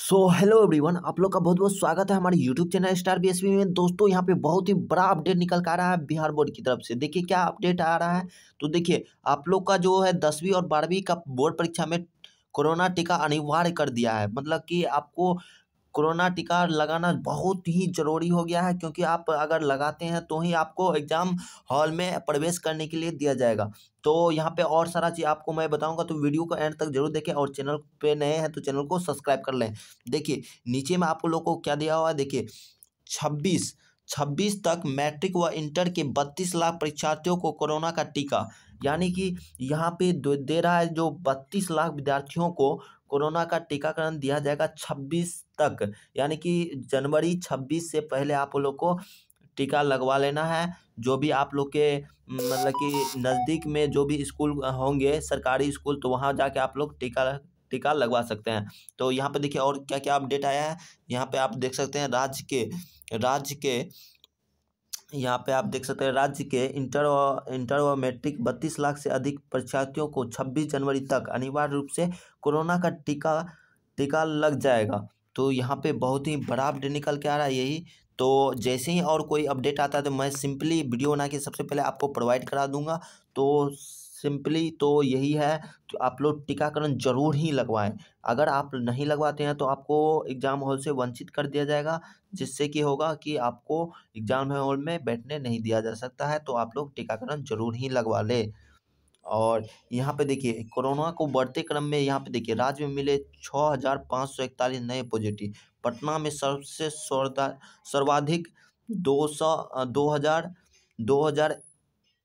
so hello everyone आप लोग का बहुत बहुत स्वागत है हमारे YouTube channel star B S में दोस्तों यहाँ पे बहुत ही बड़ा अपडेट निकल कर आ रहा है बिहार बोर्ड की तरफ से देखिए क्या अपडेट आ रहा है तो देखिए आप लोग का जो है दसवीं और बारहवीं का बोर्ड परीक्षा में कोरोना टीका अनिवार्य कर दिया है मतलब कि आपको कोरोना टीका लगाना बहुत ही ज़रूरी हो गया है क्योंकि आप अगर लगाते हैं तो ही आपको एग्ज़ाम हॉल में प्रवेश करने के लिए दिया जाएगा तो यहाँ पे और सारा चीज़ आपको मैं बताऊँगा तो वीडियो को एंड तक जरूर देखें और चैनल पे नए हैं तो चैनल को सब्सक्राइब कर लें देखिए नीचे में आप लोगों को क्या दिया हुआ है देखिए छब्बीस छब्बीस तक मैट्रिक व इंटर के बत्तीस लाख परीक्षार्थियों को कोरोना का टीका यानी कि यहाँ पे दे रहा है जो बत्तीस लाख विद्यार्थियों को कोरोना का टीकाकरण दिया जाएगा छब्बीस तक यानी कि जनवरी छब्बीस से पहले आप लोग को टीका लगवा लेना है जो भी आप लोग के मतलब कि नज़दीक में जो भी स्कूल होंगे सरकारी स्कूल तो वहाँ जाके आप लोग टीका टीका लगवा सकते हैं तो यहाँ पे देखिए और क्या क्या अपडेट आया है यहाँ पे आप देख सकते हैं राज्य के राज्य के यहाँ पे आप देख सकते हैं राज्य के इंटर व इंटर व मैट्रिक बत्तीस लाख से अधिक परीक्षार्थियों को 26 जनवरी तक अनिवार्य रूप से कोरोना का टीका टीका लग जाएगा तो यहाँ पे बहुत ही बड़ा अपडेट निकल के आ रहा है यही तो जैसे ही और कोई अपडेट आता है तो मैं सिंपली वीडियो बना के सबसे पहले आपको प्रोवाइड करा दूंगा तो सिंपली तो यही है कि तो आप लोग टीकाकरण जरूर ही लगवाएं अगर आप नहीं लगवाते हैं तो आपको एग्ज़ाम हॉल से वंचित कर दिया जाएगा जिससे कि होगा कि आपको एग्ज़ाम हॉल में बैठने नहीं दिया जा सकता है तो आप लोग टीकाकरण जरूर ही लगवा लें और यहाँ पे देखिए कोरोना को बढ़ते क्रम में यहाँ पे देखिए राज्य में मिले छः हज़ार पाँच सौ इकतालीस नए पॉजिटिव पटना में सबसे सर्वाधिक दो सौ दो हज़ार दो हज़ार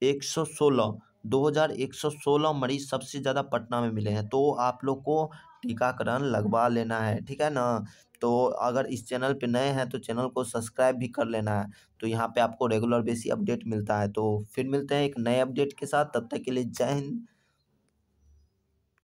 एक सौ सोलह 2116 मरीज सबसे ज़्यादा पटना में मिले हैं तो आप लोग को टीकाकरण लगवा लेना है ठीक है ना तो अगर इस चैनल पे नए हैं तो चैनल को सब्सक्राइब भी कर लेना है तो यहाँ पे आपको रेगुलर बेसी अपडेट मिलता है तो फिर मिलते हैं एक नए अपडेट के साथ तब तक के लिए जय हिंद